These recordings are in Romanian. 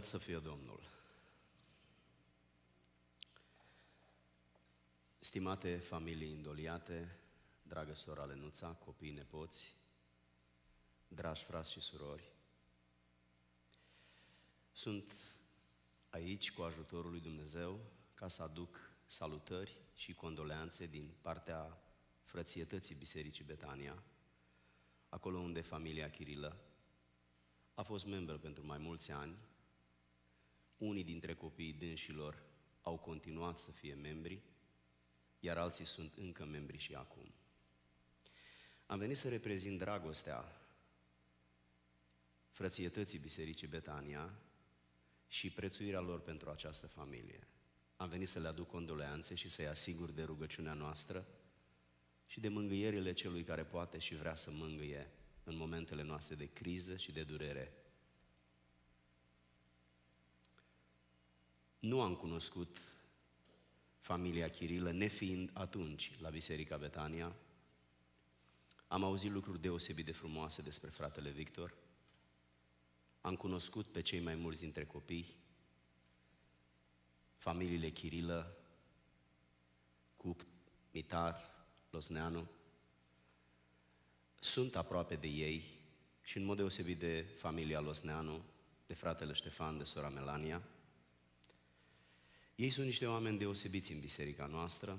Lăudat să fie Domnul! Stimate familii indoliate, dragă sora Lenuța, copii, nepoți, dragi frați și surori, sunt aici cu ajutorul lui Dumnezeu ca să aduc salutări și condoleanțe din partea frățietății Bisericii Betania, acolo unde familia Chirilă a fost membră pentru mai mulți ani unii dintre copiii dânșilor au continuat să fie membri, iar alții sunt încă membri și acum. Am venit să reprezint dragostea frățietății Bisericii Betania și prețuirea lor pentru această familie. Am venit să le aduc condoleanțe și să-i asigur de rugăciunea noastră și de mângâierile celui care poate și vrea să mângâie în momentele noastre de criză și de durere Nu am cunoscut familia Chirilă, nefiind atunci la Biserica Betania. Am auzit lucruri deosebit de frumoase despre fratele Victor. Am cunoscut pe cei mai mulți dintre copii, familiile Chirilă, Cuc, Mitar, Losneanu. Sunt aproape de ei și în mod deosebit de familia Losneanu, de fratele Ștefan, de sora Melania – ei sunt niște oameni deosebiți în biserica noastră.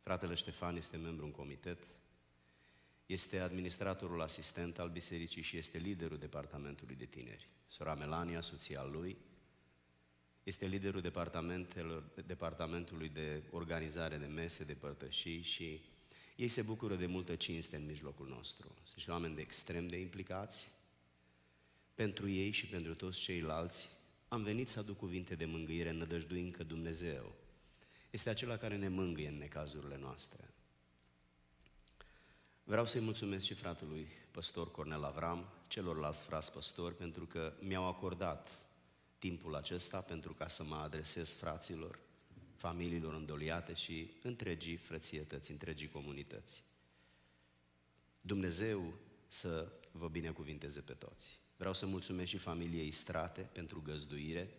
Fratele Ștefan este membru în comitet, este administratorul asistent al bisericii și este liderul departamentului de tineri. Sora Melania, soția lui, este liderul departamentelor, departamentului de organizare de mese, de părtășii și ei se bucură de multă cinste în mijlocul nostru. Sunt și oameni de extrem de implicați pentru ei și pentru toți ceilalți am venit să aduc cuvinte de mângâiere nădăjduind că Dumnezeu este acela care ne mângâie în necazurile noastre. Vreau să-i mulțumesc și fratelui păstor Cornel Avram, celorlalți frați păstori, pentru că mi-au acordat timpul acesta pentru ca să mă adresez fraților, familiilor îndoliate și întregii frățietăți, întregii comunități. Dumnezeu să vă binecuvinteze pe toți. Vreau să mulțumesc și familiei Strate pentru găzduire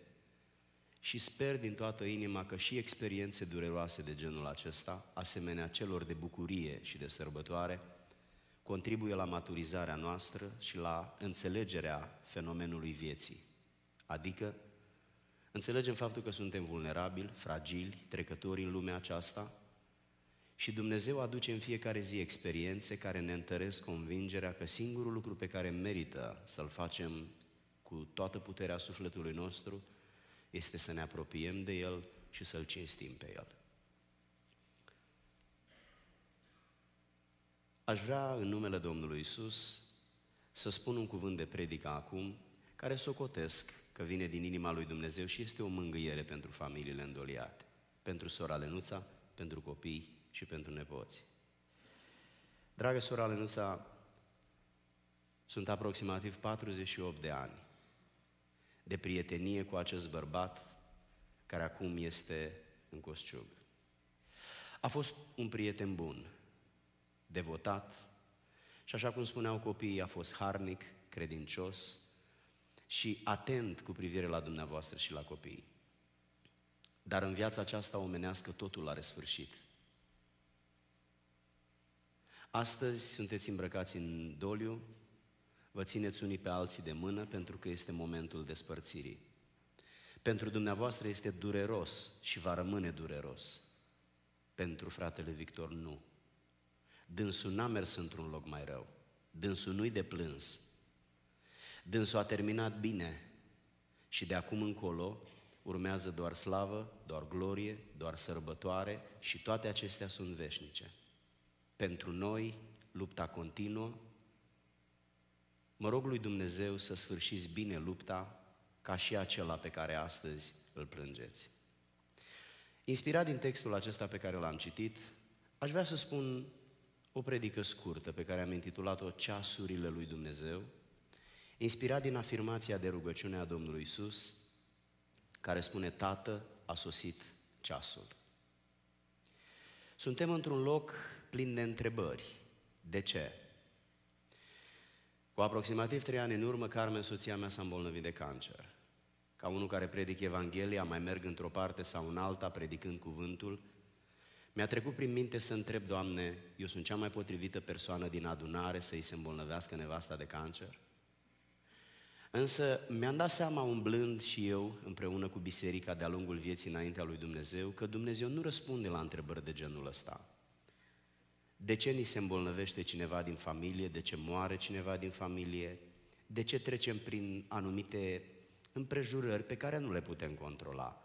și sper din toată inima că și experiențe dureroase de genul acesta, asemenea celor de bucurie și de sărbătoare, contribuie la maturizarea noastră și la înțelegerea fenomenului vieții. Adică, înțelegem faptul că suntem vulnerabili, fragili, trecători în lumea aceasta, și Dumnezeu aduce în fiecare zi experiențe care ne întăresc convingerea că singurul lucru pe care merită să-l facem cu toată puterea sufletului nostru este să ne apropiem de El și să-L cinstim pe El. Aș vrea, în numele Domnului Isus, să spun un cuvânt de predică acum, care socotesc că vine din inima lui Dumnezeu și este o mângâiere pentru familiile îndoliate, pentru sora Lenuța, pentru copii și pentru nepoți. Dragă sora Lenusa, sunt aproximativ 48 de ani de prietenie cu acest bărbat care acum este în Cosciug. A fost un prieten bun, devotat și așa cum spuneau copiii, a fost harnic, credincios și atent cu privire la dumneavoastră și la copii. Dar în viața aceasta omenească totul are sfârșit – Astăzi sunteți îmbrăcați în doliu, vă țineți unii pe alții de mână pentru că este momentul despărțirii. Pentru dumneavoastră este dureros și va rămâne dureros. Pentru fratele Victor nu. Dânsul n-a mers într-un loc mai rău. Dânsul nu-i de plâns. Dânsul a terminat bine și de acum încolo urmează doar slavă, doar glorie, doar sărbătoare și toate acestea sunt veșnice pentru noi lupta continuă. Mă rog lui Dumnezeu să sfârșiți bine lupta ca și acela pe care astăzi îl plângeți. Inspirat din textul acesta pe care l-am citit, aș vrea să spun o predică scurtă pe care am intitulat-o Ceasurile lui Dumnezeu, inspirat din afirmația de rugăciune a Domnului Isus, care spune, Tată, a sosit ceasul. Suntem într-un loc plin de întrebări. De ce? Cu aproximativ trei ani în urmă, Carmen, soția mea, s-a îmbolnăvit de cancer. Ca unul care predic Evanghelia, mai merg într-o parte sau în alta, predicând cuvântul, mi-a trecut prin minte să întreb, Doamne, eu sunt cea mai potrivită persoană din adunare să-i se îmbolnăvească nevasta de cancer? Însă mi-am dat seama umblând și eu împreună cu biserica de-a lungul vieții înaintea lui Dumnezeu că Dumnezeu nu răspunde la întrebări de genul ăsta. De ce ni se îmbolnăvește cineva din familie? De ce moare cineva din familie? De ce trecem prin anumite împrejurări pe care nu le putem controla?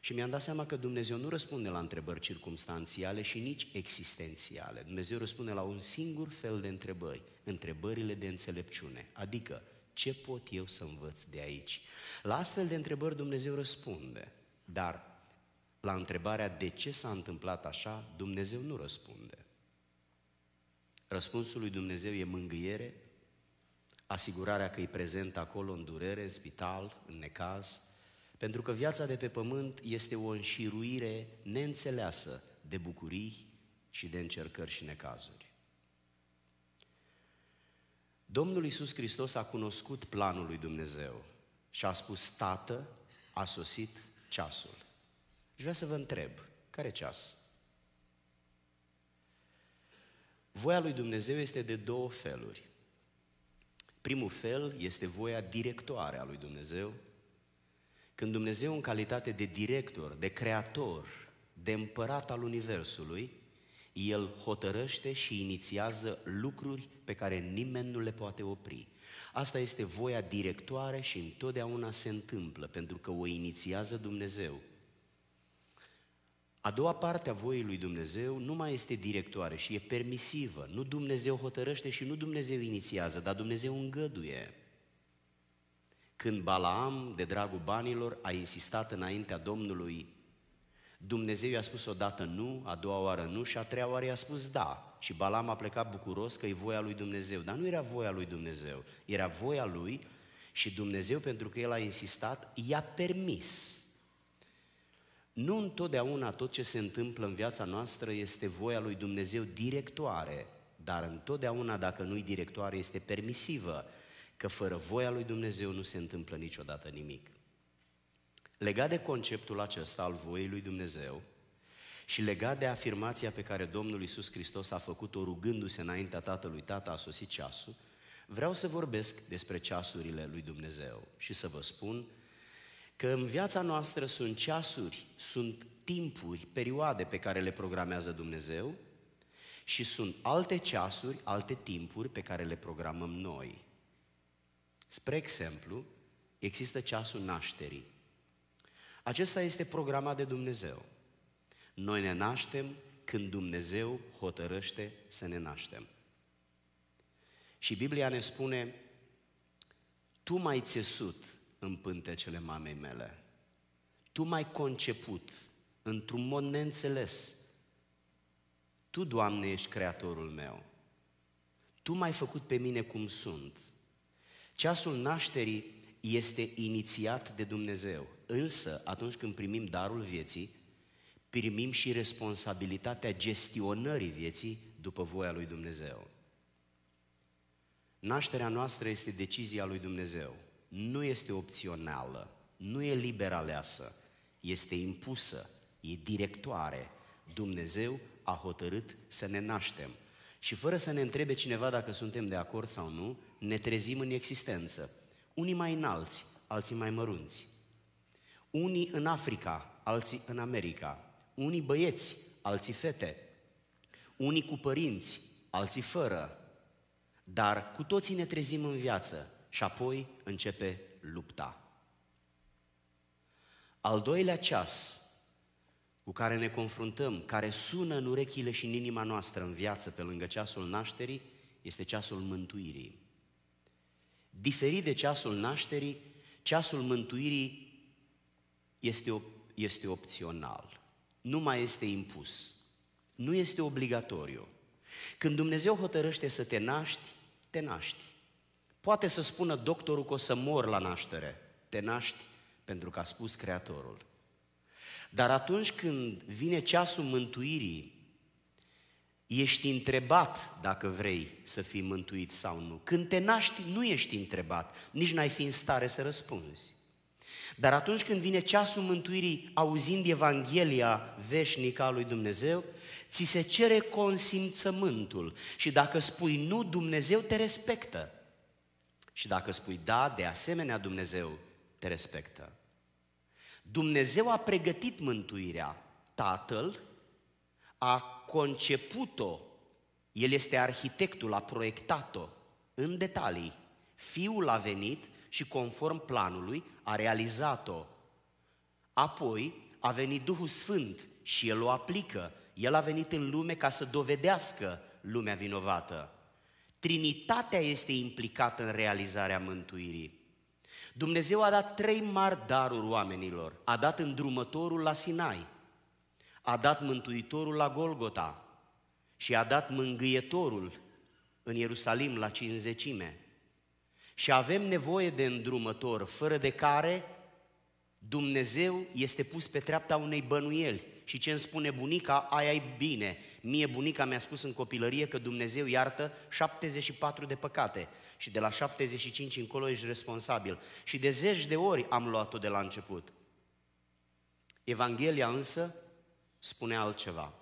Și mi-am dat seama că Dumnezeu nu răspunde la întrebări circumstanțiale și nici existențiale. Dumnezeu răspunde la un singur fel de întrebări, întrebările de înțelepciune, adică ce pot eu să învăț de aici? La astfel de întrebări Dumnezeu răspunde, dar la întrebarea de ce s-a întâmplat așa, Dumnezeu nu răspunde. Răspunsul lui Dumnezeu e mângâiere, asigurarea că e prezent acolo în durere, în spital, în necaz, pentru că viața de pe pământ este o înșiruire neînțeleasă de bucurii și de încercări și necazuri. Domnul Iisus Hristos a cunoscut planul lui Dumnezeu și a spus, Tată, a sosit ceasul. Și vreau să vă întreb, care ceas? Voia lui Dumnezeu este de două feluri. Primul fel este voia directoare a lui Dumnezeu. Când Dumnezeu în calitate de director, de creator, de împărat al Universului, El hotărăște și inițiază lucruri pe care nimeni nu le poate opri. Asta este voia directoare și întotdeauna se întâmplă, pentru că o inițiază Dumnezeu. A doua parte a voii lui Dumnezeu nu mai este directoare și e permisivă. Nu Dumnezeu hotărăște și nu Dumnezeu inițiază, dar Dumnezeu îngăduie. Când Balaam, de dragul banilor, a insistat înaintea Domnului, Dumnezeu i-a spus odată nu, a doua oară nu și a treia oară i-a spus da. Și Balaam a plecat bucuros că e voia lui Dumnezeu. Dar nu era voia lui Dumnezeu, era voia lui și Dumnezeu, pentru că el a insistat, i-a permis. Nu întotdeauna tot ce se întâmplă în viața noastră este voia lui Dumnezeu directoare, dar întotdeauna, dacă nu-i directoare, este permisivă, că fără voia lui Dumnezeu nu se întâmplă niciodată nimic. Legat de conceptul acesta al voiei lui Dumnezeu și legat de afirmația pe care Domnul Iisus Hristos a făcut-o rugându-se înaintea Tatălui, Tata a sosit ceasul, vreau să vorbesc despre ceasurile lui Dumnezeu și să vă spun Că în viața noastră sunt ceasuri, sunt timpuri, perioade pe care le programează Dumnezeu și sunt alte ceasuri, alte timpuri pe care le programăm noi. Spre exemplu, există ceasul nașterii. Acesta este programat de Dumnezeu. Noi ne naștem când Dumnezeu hotărăște să ne naștem. Și Biblia ne spune, tu mai țesut în pântecele mamei mele. Tu m-ai conceput într-un mod neînțeles. Tu, Doamne, ești creatorul meu. Tu m-ai făcut pe mine cum sunt. Ceasul nașterii este inițiat de Dumnezeu. Însă, atunci când primim darul vieții, primim și responsabilitatea gestionării vieții după voia lui Dumnezeu. Nașterea noastră este decizia lui Dumnezeu nu este opțională, nu e liberă aleasă, este impusă, e directoare. Dumnezeu a hotărât să ne naștem. Și fără să ne întrebe cineva dacă suntem de acord sau nu, ne trezim în existență. Unii mai înalți, alții mai mărunți. Unii în Africa, alții în America. Unii băieți, alții fete. Unii cu părinți, alții fără. Dar cu toții ne trezim în viață și apoi începe lupta. Al doilea ceas cu care ne confruntăm, care sună în urechile și în inima noastră în viață pe lângă ceasul nașterii, este ceasul mântuirii. Diferit de ceasul nașterii, ceasul mântuirii este, op- este opțional, nu mai este impus, nu este obligatoriu. Când Dumnezeu hotărăște să te naști, te naști. Poate să spună doctorul că o să mor la naștere. Te naști pentru că a spus Creatorul. Dar atunci când vine ceasul mântuirii, ești întrebat dacă vrei să fii mântuit sau nu. Când te naști, nu ești întrebat, nici n-ai fi în stare să răspunzi. Dar atunci când vine ceasul mântuirii, auzind Evanghelia veșnică a lui Dumnezeu, ți se cere consimțământul și dacă spui nu, Dumnezeu te respectă. Și dacă spui da, de asemenea Dumnezeu te respectă. Dumnezeu a pregătit mântuirea. Tatăl a conceput-o. El este arhitectul, a proiectat-o în detalii. Fiul a venit și conform planului a realizat-o. Apoi a venit Duhul Sfânt și el o aplică. El a venit în lume ca să dovedească lumea vinovată. Trinitatea este implicată în realizarea mântuirii. Dumnezeu a dat trei mari daruri oamenilor. A dat îndrumătorul la Sinai, a dat mântuitorul la Golgota și a dat mângâietorul în Ierusalim la cinzecime. Și avem nevoie de îndrumător, fără de care Dumnezeu este pus pe treapta unei bănuieli și ce îmi spune bunica, aia e bine. Mie bunica mi-a spus în copilărie că Dumnezeu iartă 74 de păcate și de la 75 încolo ești responsabil. Și de zeci de ori am luat-o de la început. Evanghelia însă spune altceva.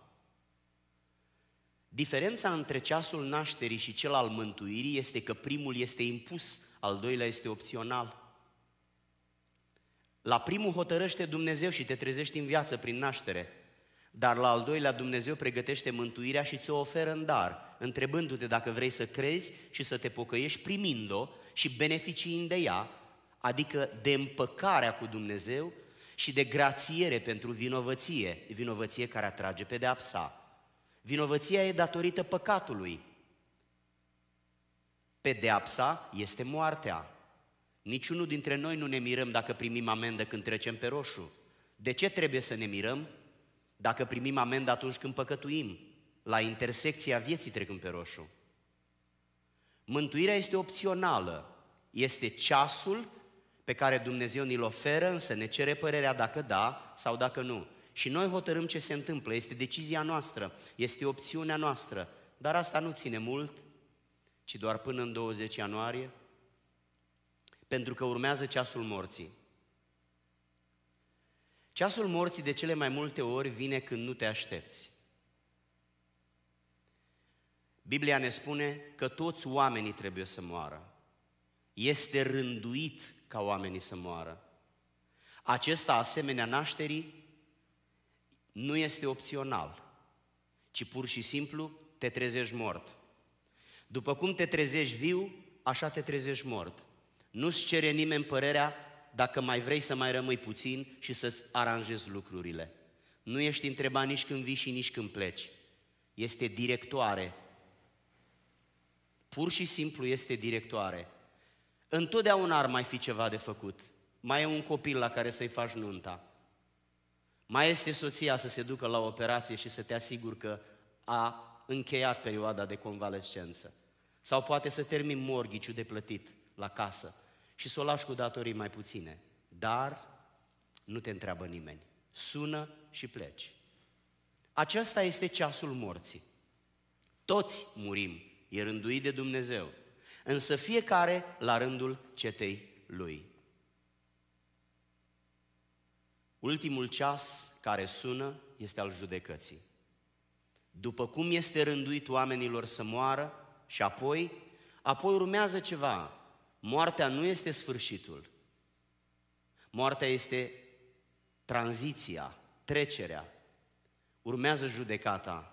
Diferența între ceasul nașterii și cel al mântuirii este că primul este impus, al doilea este opțional. La primul hotărăște Dumnezeu și te trezești în viață prin naștere, dar la al doilea Dumnezeu pregătește mântuirea și ți-o oferă în dar, întrebându-te dacă vrei să crezi și să te pocăiești primind-o și beneficiind de ea, adică de împăcarea cu Dumnezeu și de grațiere pentru vinovăție, vinovăție care atrage pedeapsa. Vinovăția e datorită păcatului. Pedeapsa este moartea. Niciunul dintre noi nu ne mirăm dacă primim amendă când trecem pe roșu. De ce trebuie să ne mirăm dacă primim amendă atunci când păcătuim? La intersecția vieții trecând pe roșu. Mântuirea este opțională. Este ceasul pe care Dumnezeu ni-l oferă, însă ne cere părerea dacă da sau dacă nu. Și noi hotărâm ce se întâmplă, este decizia noastră, este opțiunea noastră. Dar asta nu ține mult, ci doar până în 20 ianuarie pentru că urmează ceasul morții. Ceasul morții de cele mai multe ori vine când nu te aștepți. Biblia ne spune că toți oamenii trebuie să moară. Este rânduit ca oamenii să moară. Acesta, asemenea nașterii, nu este opțional, ci pur și simplu te trezești mort. După cum te trezești viu, așa te trezești mort. Nu-ți cere nimeni părerea dacă mai vrei să mai rămâi puțin și să-ți aranjezi lucrurile. Nu ești întrebat nici când vii și nici când pleci. Este directoare. Pur și simplu este directoare. Întotdeauna ar mai fi ceva de făcut. Mai e un copil la care să-i faci nunta. Mai este soția să se ducă la operație și să te asiguri că a încheiat perioada de convalescență. Sau poate să termin morghiciu de plătit la casă și să o lași cu datorii mai puține. Dar nu te întreabă nimeni. Sună și pleci. Acesta este ceasul morții. Toți murim, e rânduit de Dumnezeu, însă fiecare la rândul cetei lui. Ultimul ceas care sună este al judecății. După cum este rânduit oamenilor să moară și apoi, apoi urmează ceva, Moartea nu este sfârșitul. Moartea este tranziția, trecerea. Urmează judecata.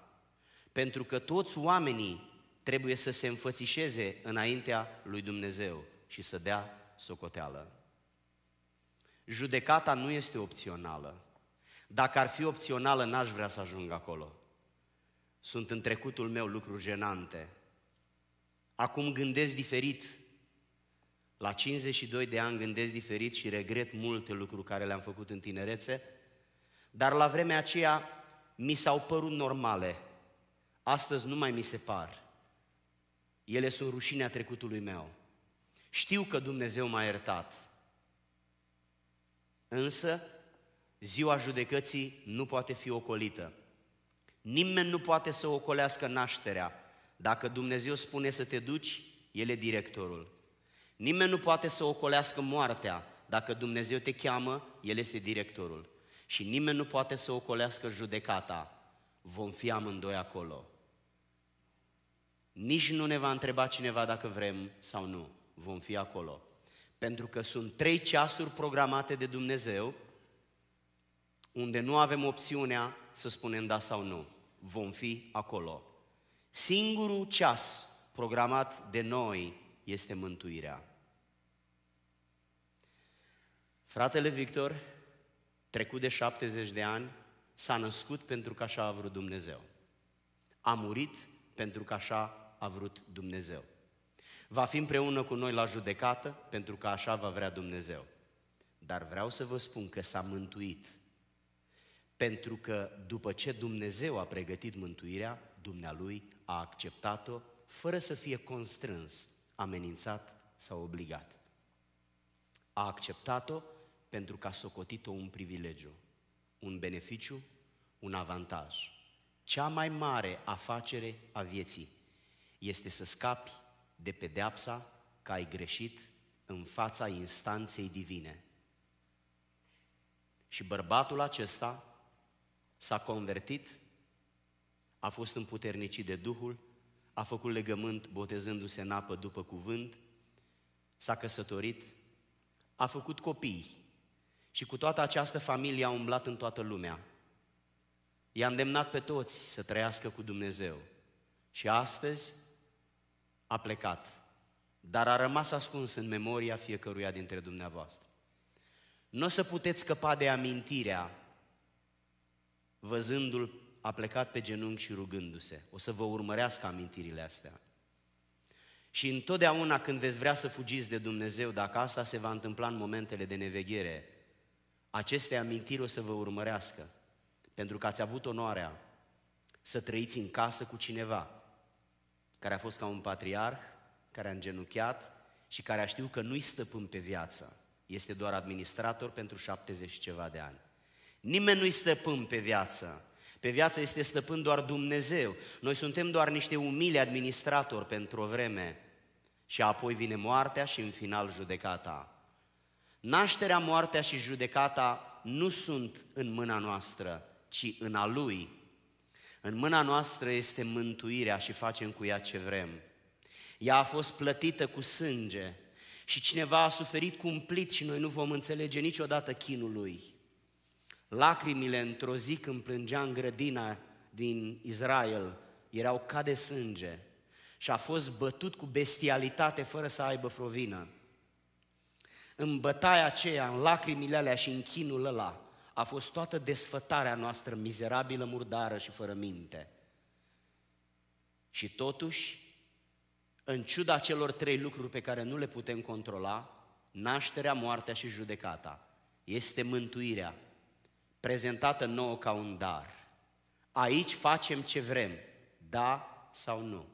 Pentru că toți oamenii trebuie să se înfățișeze înaintea lui Dumnezeu și să dea socoteală. Judecata nu este opțională. Dacă ar fi opțională, n-aș vrea să ajung acolo. Sunt în trecutul meu lucruri jenante. Acum gândesc diferit la 52 de ani gândesc diferit și regret multe lucruri care le-am făcut în tinerețe, dar la vremea aceea mi s-au părut normale. Astăzi nu mai mi se par. Ele sunt rușinea trecutului meu. Știu că Dumnezeu m-a iertat. Însă, ziua judecății nu poate fi ocolită. Nimeni nu poate să ocolească nașterea. Dacă Dumnezeu spune să te duci, El e directorul. Nimeni nu poate să ocolească moartea. Dacă Dumnezeu te cheamă, El este directorul. Și nimeni nu poate să ocolească judecata. Vom fi amândoi acolo. Nici nu ne va întreba cineva dacă vrem sau nu. Vom fi acolo. Pentru că sunt trei ceasuri programate de Dumnezeu unde nu avem opțiunea să spunem da sau nu. Vom fi acolo. Singurul ceas programat de noi este mântuirea. Fratele Victor, trecut de 70 de ani, s-a născut pentru că așa a vrut Dumnezeu. A murit pentru că așa a vrut Dumnezeu. Va fi împreună cu noi la judecată pentru că așa va vrea Dumnezeu. Dar vreau să vă spun că s-a mântuit. Pentru că după ce Dumnezeu a pregătit mântuirea, Dumnealui a acceptat-o fără să fie constrâns, amenințat sau obligat. A acceptat-o pentru că a socotit-o un privilegiu, un beneficiu, un avantaj. Cea mai mare afacere a vieții este să scapi de pedeapsa că ai greșit în fața instanței divine. Și bărbatul acesta s-a convertit, a fost împuternicit de Duhul, a făcut legământ botezându-se în apă după cuvânt, s-a căsătorit, a făcut copii și cu toată această familie a umblat în toată lumea. I-a îndemnat pe toți să trăiască cu Dumnezeu. Și astăzi a plecat, dar a rămas ascuns în memoria fiecăruia dintre dumneavoastră. Nu o să puteți scăpa de amintirea văzându-l a plecat pe genunchi și rugându-se. O să vă urmărească amintirile astea. Și întotdeauna când veți vrea să fugiți de Dumnezeu, dacă asta se va întâmpla în momentele de neveghere, aceste amintiri o să vă urmărească, pentru că ați avut onoarea să trăiți în casă cu cineva care a fost ca un patriarh, care a îngenuchiat și care a știut că nu-i stăpân pe viață, este doar administrator pentru 70 ceva de ani. Nimeni nu-i stăpân pe viață, pe viață este stăpân doar Dumnezeu. Noi suntem doar niște umili administratori pentru o vreme și apoi vine moartea și în final judecata. Nașterea, moartea și judecata nu sunt în mâna noastră, ci în a Lui. În mâna noastră este mântuirea și facem cu ea ce vrem. Ea a fost plătită cu sânge și cineva a suferit cumplit și noi nu vom înțelege niciodată chinul lui. Lacrimile într-o zi când plângea în grădina din Israel erau ca de sânge și a fost bătut cu bestialitate fără să aibă vreo vină. În bătaia aceea, în lacrimile alea și în chinul ăla, a fost toată desfătarea noastră mizerabilă, murdară și fără minte. Și totuși, în ciuda celor trei lucruri pe care nu le putem controla, nașterea, moartea și judecata, este mântuirea, prezentată nouă ca un dar. Aici facem ce vrem, da sau nu.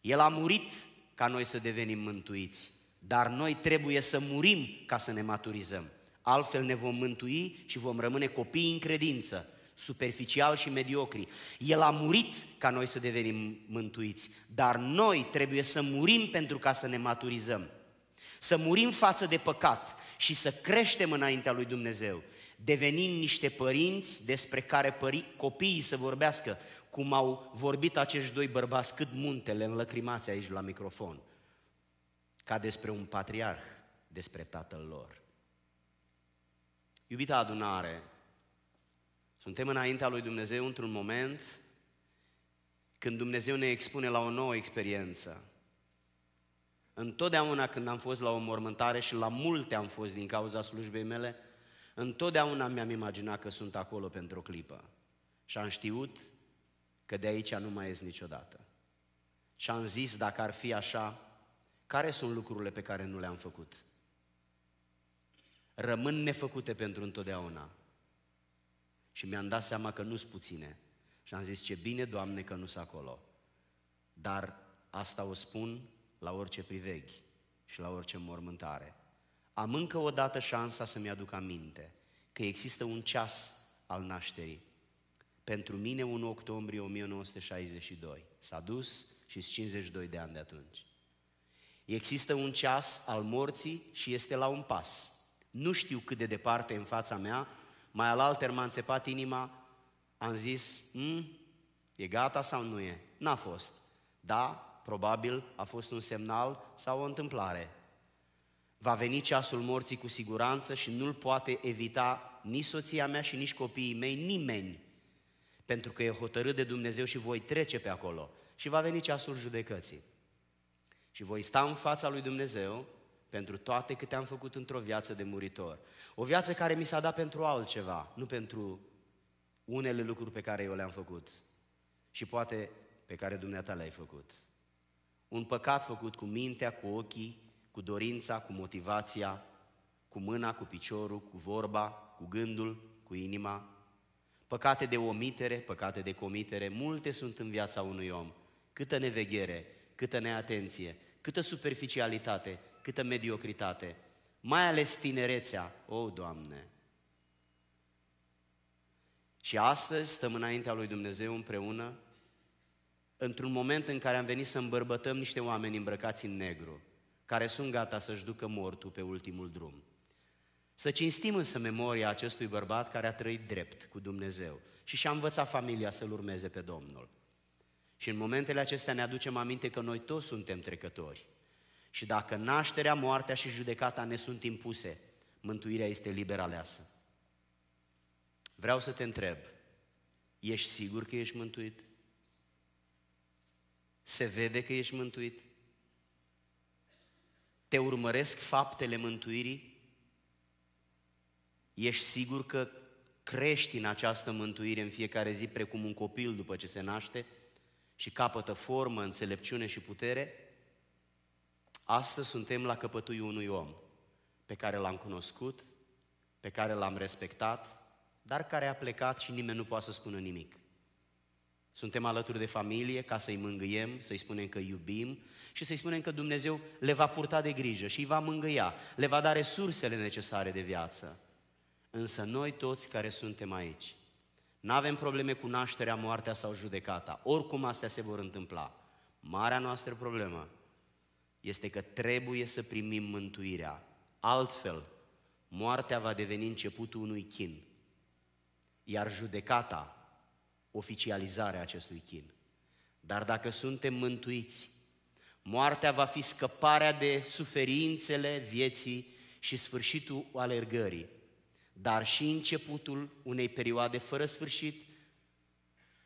El a murit ca noi să devenim mântuiți. Dar noi trebuie să murim ca să ne maturizăm. Altfel ne vom mântui și vom rămâne copii în credință, superficial și mediocri. El a murit ca noi să devenim mântuiți, dar noi trebuie să murim pentru ca să ne maturizăm. Să murim față de păcat și să creștem înaintea lui Dumnezeu, devenind niște părinți despre care pări, copiii să vorbească, cum au vorbit acești doi bărbați, cât muntele înlăcrimați aici la microfon ca despre un patriarh, despre tatăl lor. Iubita adunare, suntem înaintea lui Dumnezeu într-un moment când Dumnezeu ne expune la o nouă experiență. Întotdeauna când am fost la o mormântare și la multe am fost din cauza slujbei mele, întotdeauna mi-am imaginat că sunt acolo pentru o clipă. Și am știut că de aici nu mai ies niciodată. Și am zis, dacă ar fi așa, care sunt lucrurile pe care nu le-am făcut? Rămân nefăcute pentru întotdeauna. Și mi-am dat seama că nu sunt puține. Și am zis, ce bine, Doamne, că nu sunt acolo. Dar asta o spun la orice priveghi și la orice mormântare. Am încă o dată șansa să-mi aduc aminte că există un ceas al nașterii. Pentru mine, 1 octombrie 1962. S-a dus și 52 de ani de atunci. Există un ceas al morții și este la un pas. Nu știu cât de departe în fața mea, mai alaltă m-a înțepat inima, am zis, mm, e gata sau nu e? N-a fost. Da, probabil a fost un semnal sau o întâmplare. Va veni ceasul morții cu siguranță și nu-l poate evita nici soția mea și nici copiii mei, nimeni. Pentru că e hotărât de Dumnezeu și voi trece pe acolo. Și va veni ceasul judecății și voi sta în fața lui Dumnezeu pentru toate câte am făcut într-o viață de muritor. O viață care mi s-a dat pentru altceva, nu pentru unele lucruri pe care eu le-am făcut și poate pe care dumneata le-ai făcut. Un păcat făcut cu mintea, cu ochii, cu dorința, cu motivația, cu mâna, cu piciorul, cu vorba, cu gândul, cu inima. Păcate de omitere, păcate de comitere, multe sunt în viața unui om. Câtă neveghere, câtă neatenție, câtă superficialitate, câtă mediocritate, mai ales tinerețea. O, oh, Doamne! Și astăzi stăm înaintea lui Dumnezeu împreună într-un moment în care am venit să îmbărbătăm niște oameni îmbrăcați în negru, care sunt gata să-și ducă mortul pe ultimul drum. Să cinstim însă memoria acestui bărbat care a trăit drept cu Dumnezeu și și-a învățat familia să-L urmeze pe Domnul. Și în momentele acestea ne aducem aminte că noi toți suntem trecători. Și dacă nașterea, moartea și judecata ne sunt impuse, mântuirea este liberă aleasă. Vreau să te întreb, ești sigur că ești mântuit? Se vede că ești mântuit? Te urmăresc faptele mântuirii? Ești sigur că crești în această mântuire în fiecare zi precum un copil după ce se naște? și capătă formă, înțelepciune și putere, astăzi suntem la căpătui unui om pe care l-am cunoscut, pe care l-am respectat, dar care a plecat și nimeni nu poate să spună nimic. Suntem alături de familie ca să-i mângâiem, să-i spunem că iubim și să-i spunem că Dumnezeu le va purta de grijă și îi va mângâia, le va da resursele necesare de viață. Însă noi toți care suntem aici, nu avem probleme cu nașterea, moartea sau judecata. Oricum astea se vor întâmpla. Marea noastră problemă este că trebuie să primim mântuirea. Altfel, moartea va deveni începutul unui chin. Iar judecata, oficializarea acestui chin. Dar dacă suntem mântuiți, moartea va fi scăparea de suferințele vieții și sfârșitul alergării dar și începutul unei perioade fără sfârșit,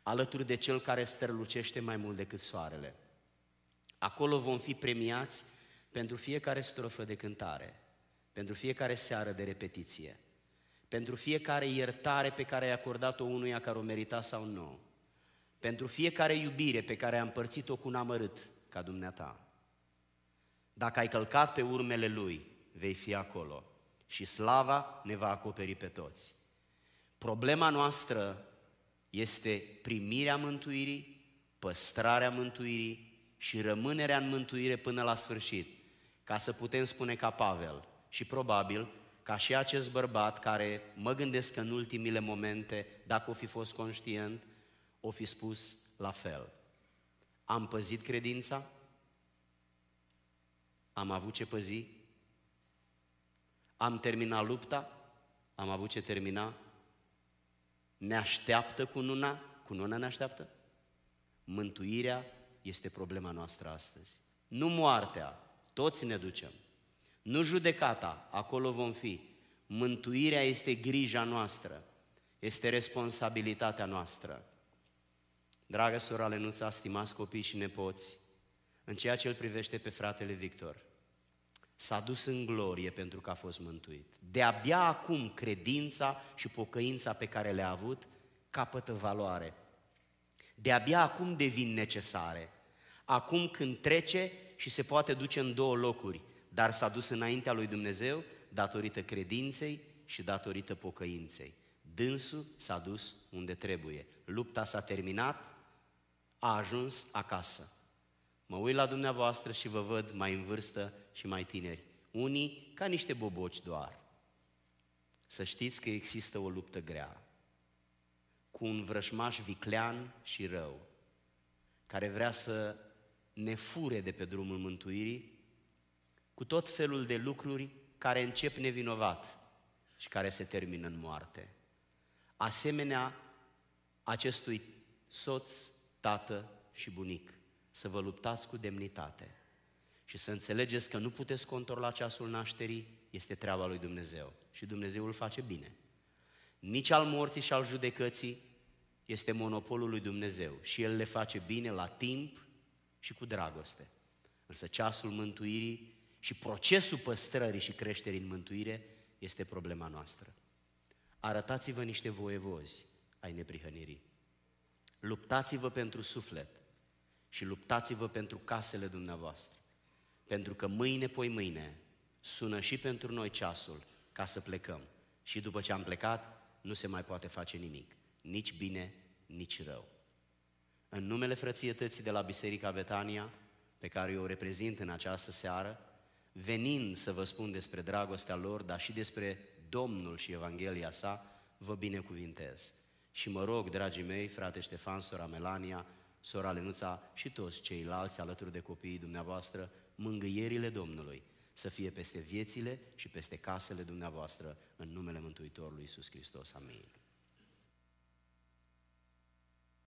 alături de cel care strălucește mai mult decât soarele. Acolo vom fi premiați pentru fiecare strofă de cântare, pentru fiecare seară de repetiție, pentru fiecare iertare pe care ai acordat-o unuia care o merita sau nu, pentru fiecare iubire pe care ai împărțit-o cu un amărât ca dumneata. Dacă ai călcat pe urmele lui, vei fi acolo și slava ne va acoperi pe toți. Problema noastră este primirea mântuirii, păstrarea mântuirii și rămânerea în mântuire până la sfârșit, ca să putem spune ca Pavel și probabil ca și acest bărbat care mă gândesc că în ultimile momente, dacă o fi fost conștient, o fi spus la fel. Am păzit credința? Am avut ce păzi? Am terminat lupta, am avut ce termina, ne așteaptă Cu nuna ne așteaptă. Mântuirea este problema noastră astăzi. Nu moartea, toți ne ducem. Nu judecata, acolo vom fi. Mântuirea este grija noastră, este responsabilitatea noastră. Dragă sora Lenuța, stimați copii și nepoți, în ceea ce îl privește pe fratele Victor – s-a dus în glorie pentru că a fost mântuit. De-abia acum credința și pocăința pe care le-a avut capătă valoare. De-abia acum devin necesare. Acum când trece și se poate duce în două locuri, dar s-a dus înaintea lui Dumnezeu datorită credinței și datorită pocăinței. Dânsul s-a dus unde trebuie. Lupta s-a terminat, a ajuns acasă. Mă uit la dumneavoastră și vă văd mai în vârstă și mai tineri, unii ca niște boboci doar. Să știți că există o luptă grea cu un vrășmaș viclean și rău, care vrea să ne fure de pe drumul mântuirii cu tot felul de lucruri care încep nevinovat și care se termină în moarte. Asemenea acestui soț, tată și bunic, să vă luptați cu demnitate și să înțelegeți că nu puteți controla ceasul nașterii, este treaba lui Dumnezeu. Și Dumnezeu îl face bine. Nici al morții și al judecății este monopolul lui Dumnezeu și El le face bine la timp și cu dragoste. Însă ceasul mântuirii și procesul păstrării și creșterii în mântuire este problema noastră. Arătați-vă niște voievozi ai neprihănirii. Luptați-vă pentru suflet și luptați-vă pentru casele dumneavoastră pentru că mâine, poi mâine, sună și pentru noi ceasul ca să plecăm. Și după ce am plecat, nu se mai poate face nimic, nici bine, nici rău. În numele frățietății de la Biserica Betania, pe care eu o reprezint în această seară, venind să vă spun despre dragostea lor, dar și despre Domnul și Evanghelia sa, vă binecuvintez. Și mă rog, dragii mei, frate Ștefan, sora Melania, sora Lenuța și toți ceilalți alături de copiii dumneavoastră, mângâierile Domnului să fie peste viețile și peste casele dumneavoastră în numele Mântuitorului Iisus Hristos. Amin.